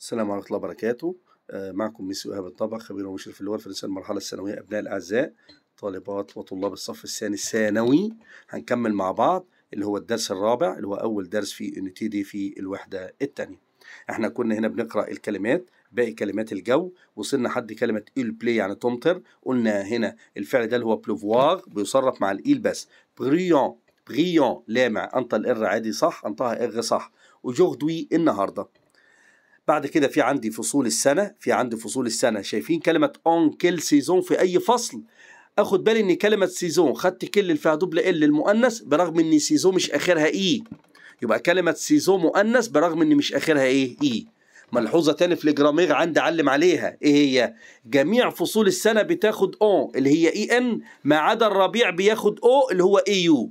السلام عليكم ورحمة الله وبركاته آه، معكم ميسي إيهاب الطبخ خبير ومشرف اللغة الفرنسية المرحلة الثانوية أبناء الأعزاء طالبات وطلاب الصف الثاني الثانوي هنكمل مع بعض اللي هو الدرس الرابع اللي هو أول درس في دي في الوحدة الثانية احنا كنا هنا بنقرأ الكلمات باقي كلمات الجو وصلنا حد كلمة إيل بلاي يعني تمطر قلنا هنا الفعل ده اللي هو بلوفوار بيصرف مع الإيل بس بريون بريون لامع أنطى الإر عادي صح أنطاها إر صح وجوغدوي النهارده بعد كده في عندي فصول السنه في عندي فصول السنه شايفين كلمه اون كل سيزون في اي فصل اخد بالي ان كلمه سيزون خدت كل اللي فيها دبل ال المؤنث برغم ان سيزون مش اخرها اي e. يبقى كلمه سيزون مؤنث برغم ان مش اخرها ايه اي e. ملحوظه تاني في الجرامير عندي علم عليها ايه هي جميع فصول السنه بتاخد اون اللي هي اي e ان ما عدا الربيع بياخد او اللي هو اي يو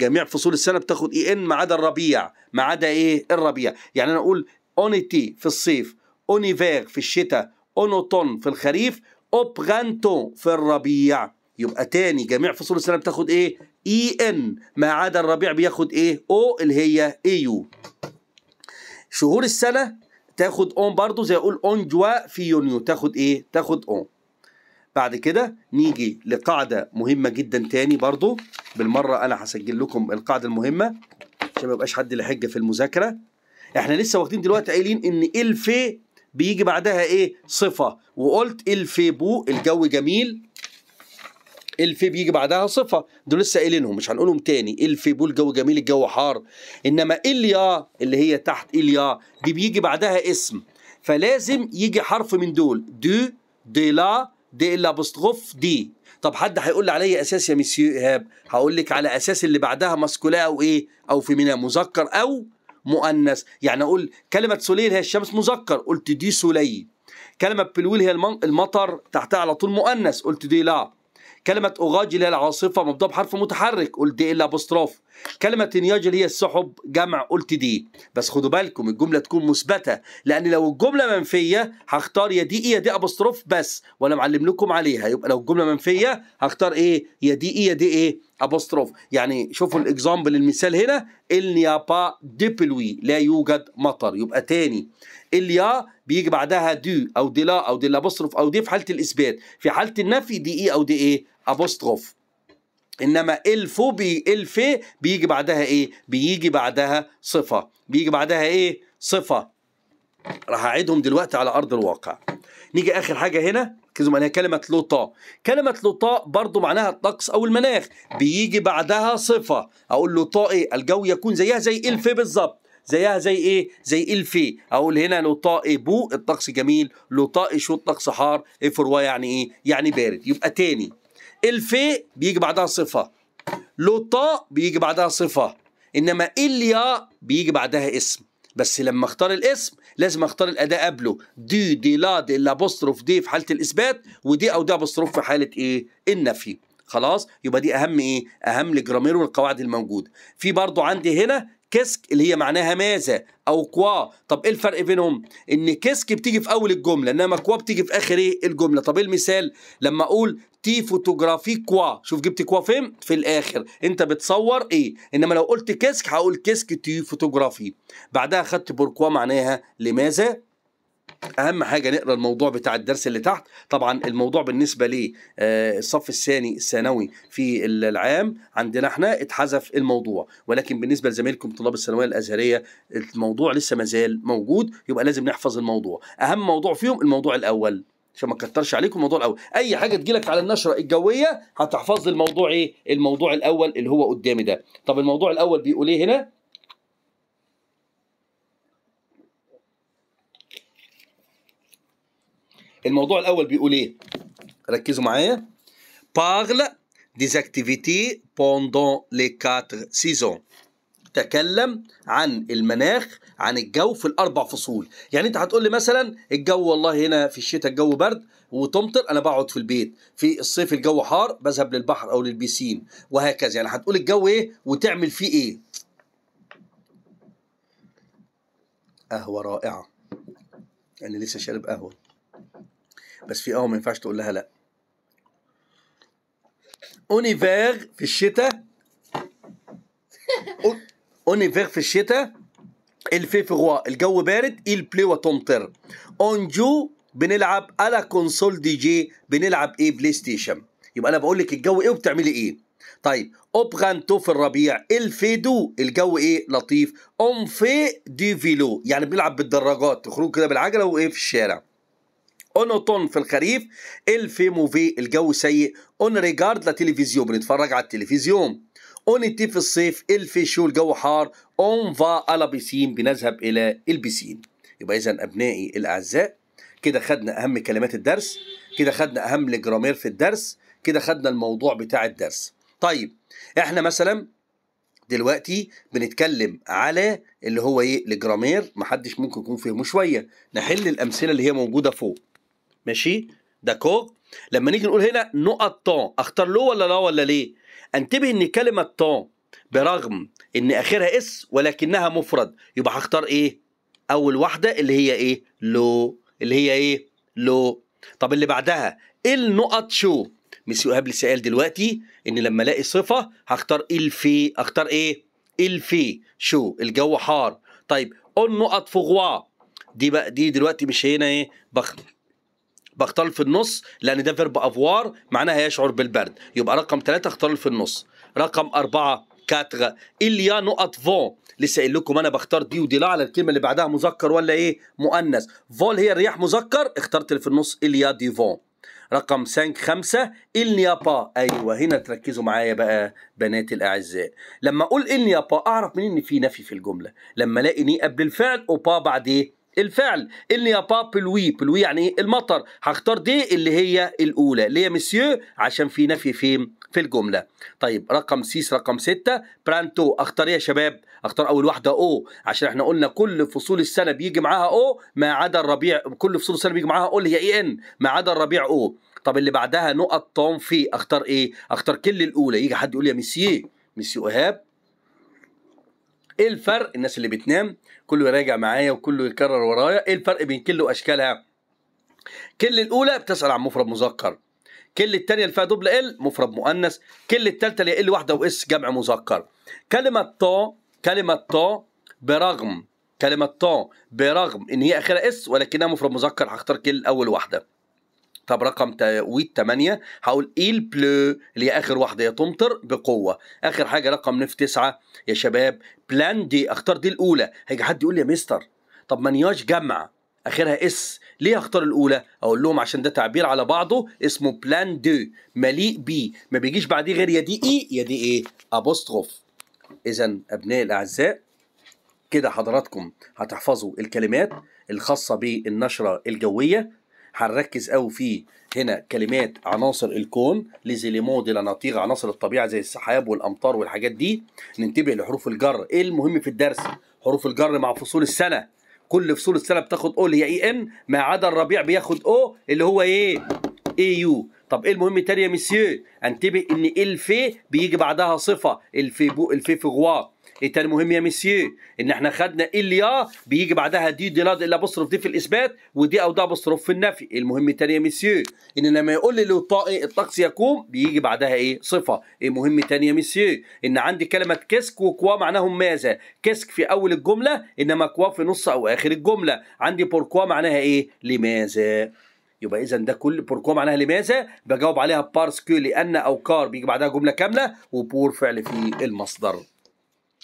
جميع فصول السنه بتاخد اي ان ما عدا الربيع ما عدا ايه الربيع يعني انا اقول اونيتي في الصيف اونيفير في الشتاء اونوتون في الخريف اوبغانتون في الربيع يبقى تاني جميع فصول السنه بتاخد ايه اي ان ما عدا الربيع بياخد ايه او اللي هي ايو شهور السنه تاخد اون برضو زي اقول اون جوا في يونيو تاخد ايه تاخد اون بعد كده نيجي لقاعده مهمه جدا تاني برضو بالمره انا هسجل لكم القاعده المهمه عشان ما يبقاش حد لحجه في المذاكره احنا لسه واخدين دلوقتي قايلين ان الفي بيجي بعدها ايه صفه وقلت بو الجو جميل الفي بيجي بعدها صفه دول لسه قايلينهم مش هنقولهم تاني بو الجو جميل الجو حار انما اليا اللي هي تحت اليا دي بيجي بعدها اسم فلازم يجي حرف من دول دو دي لا دي الابوستروف دي طب حد هيقول لي على اساس يا مسيو ايهاب هقول لك على اساس اللي بعدها ماسكولا او ايه او فيمينا مذكر او مؤنث يعني اقول كلمه سليل هي الشمس مذكر قلت دي سولي كلمه بلويل هي المطر تحتها على طول مؤنث قلت دي لا كلمه اوغاجي اللي هي العاصفه مبدا بحرف متحرك قلت دي الابوستروف كلمة انياجل هي السحب جمع قلت دي بس خدوا بالكم الجملة تكون مثبتة لأن لو الجملة منفية هختار يا دي إيه يا دي أبوستروف بس وأنا معلم لكم عليها يبقى لو الجملة منفية هختار إيه يا دي إيه يا دي إيه أبوستروف يعني شوفوا آه. الإكزامبل المثال هنا إلنيا با ديبلوي لا يوجد مطر يبقى تاني اليا بيجي بعدها دو أو دي لا أو دي الأبوستروف أو دي في حالة الإثبات في حالة النفي دي إيه أو دي إيه أبوستروف انما الفوبي الفي بيجي بعدها ايه بيجي بعدها صفه بيجي بعدها ايه صفه راح اعيدهم دلوقتي على ارض الواقع نيجي اخر حاجه هنا ركزوا معايا كلمه لوطا كلمه لوطا برضو معناها الطقس او المناخ بيجي بعدها صفه اقول لوطا ايه الجو يكون زيها زي الفي بالظبط زيها زي ايه زي الفي اقول هنا لطاء إيه؟ بو الطقس جميل لطاء إيه؟ شو الطقس حار افروا إيه؟ يعني ايه يعني بارد يبقى تاني الفي بيجي بعدها صفة طا بيجي بعدها صفة إنما إليا بيجي بعدها اسم بس لما اختار الاسم لازم اختار الاداة قبله دي دي لا دي بصرف دي في حالة الاثبات ودي او دي بصرف في حالة ايه النفي خلاص يبقى دي اهم ايه اهم الجرامير والقواعد الموجوده في برضو عندي هنا كسك اللي هي معناها ماذا او كوا طب ايه الفرق بينهم ان كسك بتيجي في اول الجمله انما كوا بتيجي في اخر ايه الجمله طب ايه المثال لما اقول تي فوتوغرافي كوا شوف جبت كوا فين في الاخر انت بتصور ايه انما لو قلت كسك هقول كسك تي فوتوغرافي بعدها خدت بوركوا معناها لماذا اهم حاجه نقرا الموضوع بتاع الدرس اللي تحت طبعا الموضوع بالنسبه للصف آه، الثاني الثانوي في العام عندنا احنا اتحذف الموضوع ولكن بالنسبه لزمايلكم طلاب الثانويه الازهريه الموضوع لسه مازال موجود يبقى لازم نحفظ الموضوع اهم موضوع فيهم الموضوع الاول عشان ما اكترش عليكم الموضوع الاول اي حاجه تجيلك على النشره الجويه هتحفظ الموضوع ايه الموضوع الاول اللي هو قدامي ده طب الموضوع الاول بيقول ايه هنا الموضوع الاول بيقول ايه ركزوا معايا بارل ديز اكتيفيتي بوندون لي كاتر سيزون تكلم عن المناخ عن الجو في الاربع فصول يعني انت هتقول لي مثلا الجو والله هنا في الشتاء الجو برد وتمطر انا بقعد في البيت في الصيف الجو حار بذهب للبحر او للبيسين وهكذا يعني هتقول الجو ايه وتعمل فيه ايه قهوه رائعه انا لسه شارب قهوه بس في اه ما ينفعش تقول لها لا اونيفير في الشتاء اونيفير في الشتاء الفي الفيفروا الجو بارد ايل بلي وتمطر اونجو بنلعب على كونسول دي جي بنلعب ايه بلاي ستيشن يبقى انا بقول لك الجو ايه وبتعملي ايه طيب اوبغانتو في الربيع الفيدو الجو ايه لطيف اون في دي فيلو يعني بنلعب بالدراجات تخرج كده بالعجله وايه في الشارع اونوتون في الخريف الفي موفي الجو سيء اون ريجارد لا تلفزيون بنتفرج على التلفزيون اون تي في الصيف الفي شو الجو حار اون فا على بيسين بنذهب الى البيسين يبقى اذا ابنائي الاعزاء كده خدنا اهم كلمات الدرس كده خدنا اهم الجرامير في الدرس كده خدنا الموضوع بتاع الدرس طيب احنا مثلا دلوقتي بنتكلم على اللي هو ايه الجرامير محدش ممكن يكون فهمه شويه نحل الامثله اللي هي موجوده فوق ماشي داكو لما نيجي نقول هنا نقط طون اختار لو ولا لا ولا ليه انتبه ان كلمه طون برغم ان اخرها اس ولكنها مفرد يبقى هختار ايه اول واحده اللي هي ايه لو اللي هي ايه لو طب اللي بعدها النقط شو ميسيو ايهاب سؤال دلوقتي ان لما الاقي صفه هختار الفي اختار ايه الفي شو الجو حار طيب النقط فغوا دي بقى دي دلوقتي مش هنا ايه بخن بختار في النص لان ده فيرب افوار معناها يشعر بالبرد يبقى رقم ثلاثة اختار في النص رقم أربعة كاتغ إليا نقط فون لسه قايل لكم انا بختار دي ودي لا على الكلمه اللي بعدها مذكر ولا ايه مؤنث فول هي الرياح مذكر اخترت اللي في النص إليا دي فون رقم 5 خمسة إلنيا با أيوة هنا تركزوا معايا بقى بناتي الأعزاء لما أقول إلنيا با أعرف منين إن في نفي في الجملة لما ألاقي ني قبل الفعل وبا بعد إيه الفعل اللي يا باب بلوي بلوي يعني إيه؟ المطر هختار دي اللي هي الاولى اللي هي مسيو عشان في نفي فين في الجمله طيب رقم سيس رقم ستة برانتو اختار ايه يا شباب اختار اول واحده او عشان احنا قلنا كل فصول السنه بيجي معاها او ما عدا الربيع كل فصول السنه بيجي معاها او اللي هي اي ان ما عدا الربيع او طب اللي بعدها نقط طام في اختار ايه اختار كل الاولى يجي حد يقول يا مسيو مسيو ايهاب ايه الفرق الناس اللي بتنام كله يراجع معايا وكله يكرر ورايا ايه الفرق بين كل واشكالها كل الاولى بتسال عن مفرد مذكر كل الثانيه اللي فيها دبل ال مفرد مؤنث كل الثالثه اللي ال واحده واس جمع مذكر كلمه طا كلمه طا برغم كلمه طا برغم ان هي اخرها اس ولكنها مفرد مذكر هختار كل اول واحده طب رقم تقويت 8 هقول إيل بلو اللي هي آخر واحدة هي تمطر بقوة آخر حاجة رقم نف 9 يا شباب بلان دي اختار دي الأولى هيجي حد يقول لي يا مستر طب ما نياش جمع اخرها اس ليه اختار الاولى اقول لهم عشان ده تعبير على بعضه اسمه بلان دو مليء بي ما بيجيش بعديه غير يا دي اي e، يا دي ايه ابوستروف اذا ابنائي الاعزاء كده حضراتكم هتحفظوا الكلمات الخاصه بالنشره الجويه هنركز قوي في هنا كلمات عناصر الكون ليزيليمون دي ناتيغ عناصر الطبيعه زي السحاب والامطار والحاجات دي ننتبه لحروف الجر ايه المهم في الدرس حروف الجر مع فصول السنه كل فصول السنه بتاخد او اللي هي اي e ان ما عدا الربيع بياخد او اللي هو ايه اي يو طب ايه المهم تاني يا مسيو انتبه ان الفي بيجي بعدها صفه الفي بو الفي فغوا انت المهم يا مسيو ان احنا خدنا اليا بيجي بعدها دي دي لا الا بصرف دي في الاثبات ودي او ده بصرف في النفي المهم تاني يا مسيو ان لما يقول لي الطاق الطقس يقوم بيجي بعدها ايه صفه المهم تاني يا مسيو ان عندي كلمه كسك وكوا معناهم ماذا كسك في اول الجمله انما كوا في نص او اخر الجمله عندي بوركوا معناها ايه لماذا يبقى اذا ده كل بوركوا معناها لماذا بجاوب عليها بارسكو لان او كار بيجي بعدها جمله كامله وبور فعل في المصدر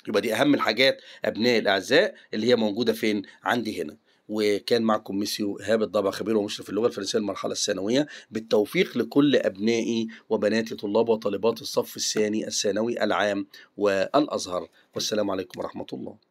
يبقى دي اهم الحاجات ابنائي الاعزاء اللي هي موجوده فين عندي هنا وكان معكم ميسيو هاب الضبع خبير ومشرف اللغه الفرنسيه المرحله الثانويه بالتوفيق لكل ابنائي وبناتي طلاب وطالبات الصف الثاني الثانوي العام والازهر والسلام عليكم ورحمه الله